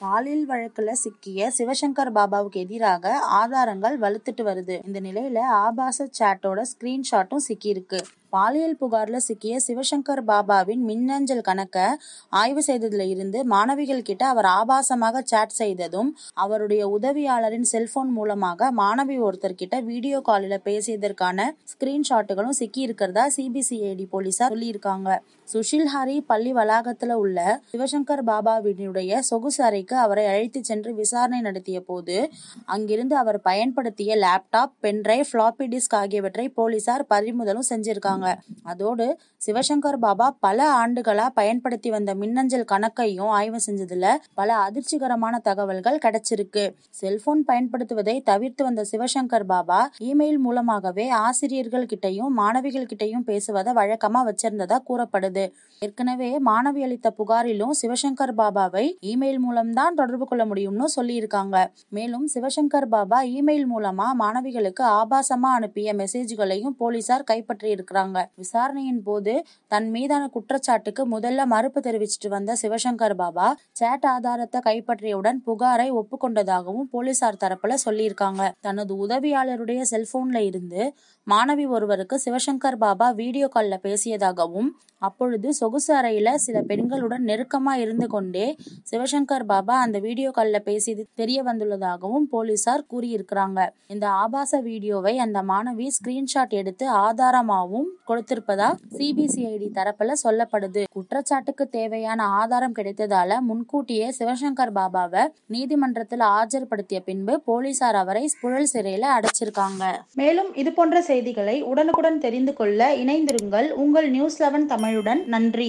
பாலியல் வழக்குல சிக்கிய சிவசங்கர் பாபாவுக்கு எதிராக ஆதாரங்கள் வலுத்துட்டு வருது. இந்த நிலையில ஆபாச சேட்டோட ஸ்கிரீன்ஷாட்டும் சிக்கியிருக்கு. பாலியல் புகார்ல சிக்கிய சிவசங்கர் பாபாவின் மின்னஞ்சல் கணக்க ஆய்வு செய்ததுல இருந்து மாணவிகள் கிட்ட அவர் ஆபாசமாக சேட் செய்ததும் அவருடைய உதவியாளரின் செல்போன் மூலமாக மாணவி ஒருத்தர் கிட்ட வீடியோ காலில் பேசியதற்கான ஸ்கிரீன்ஷாட்டுகளும் சிக்கி இருக்கிறதா சிபிசிஐடி போலீசார் சொல்லியிருக்காங்க சுஷில் ஹரி பள்ளி வளாகத்தில் உள்ள சிவசங்கர் பாபாவினுடைய சொகுசு அறைக்கு அவரை அழைத்து சென்று விசாரணை நடத்திய போது அங்கிருந்து அவர் பயன்படுத்திய லேப்டாப் பென்ட்ரைவ் ஃபிளாப்பி டிஸ்க் ஆகியவற்றை போலீசார் பறிமுதலும் செஞ்சிருக்காங்க இருக்காங்க அதோடு சிவசங்கர் பாபா பல ஆண்டுகளா பயன்படுத்தி வந்த மின்னஞ்சல் கணக்கையும் ஆய்வு செஞ்சதுல பல அதிர்ச்சிகரமான தகவல்கள் கிடைச்சிருக்கு செல்போன் பயன்படுத்துவதை தவிர்த்து வந்த சிவசங்கர் பாபா இமெயில் மூலமாகவே ஆசிரியர்கள் கிட்டையும் மாணவிகள் கிட்டையும் பேசுவதை வழக்கமா வச்சிருந்ததா கூறப்படுது ஏற்கனவே மாணவி அளித்த புகாரிலும் சிவசங்கர் பாபாவை இமெயில் மூலம்தான் தொடர்பு கொள்ள முடியும்னு சொல்லியிருக்காங்க மேலும் சிவசங்கர் பாபா இமெயில் மூலமா மாணவிகளுக்கு ஆபாசமா அனுப்பிய மெசேஜ்களையும் போலீசார் கைப்பற்றி இருக்கிறாங்க இருக்காங்க விசாரணையின் போது தன் மீதான குற்றச்சாட்டுக்கு முதல்ல மறுப்பு தெரிவிச்சிட்டு வந்த சிவசங்கர் பாபா சேட் ஆதாரத்தை கைப்பற்றியவுடன் புகாரை ஒப்புக்கொண்டதாகவும் போலீசார் தரப்புல சொல்லியிருக்காங்க தனது உதவியாளருடைய செல்போன்ல இருந்து மாணவி ஒருவருக்கு சிவசங்கர் பாபா வீடியோ காலில் பேசியதாகவும் அப்பொழுது சொகுசு அறையில் சில பெண்களுடன் நெருக்கமாக இருந்து கொண்டே சிவசங்கர் பாபா அந்த வீடியோ காலில் பேசியது தெரிய வந்துள்ளதாகவும் போலீசார் கூறியிருக்கிறாங்க இந்த ஆபாச வீடியோவை அந்த மாணவி ஸ்கிரீன்ஷாட் எடுத்து ஆதாரமாகவும் கொடுத்திருப்பதா சிபிசிஐடி தரப்பில் சொல்லப்படுது குற்றச்சாட்டுக்கு தேவையான ஆதாரம் கிடைத்ததால முன்கூட்டியே சிவசங்கர் பாபாவை நீதிமன்றத்தில் ஆஜர்படுத்திய பின்பு போலீசார் அவரை புழல் சிறையில் அடைச்சிருக்காங்க மேலும் இது போன்ற செய்திகளை உடனுக்குடன் தெரிந்து கொள்ள இணைந்திருங்கள் உங்கள் நியூஸ் லெவன் தமிழுடன் நன்றி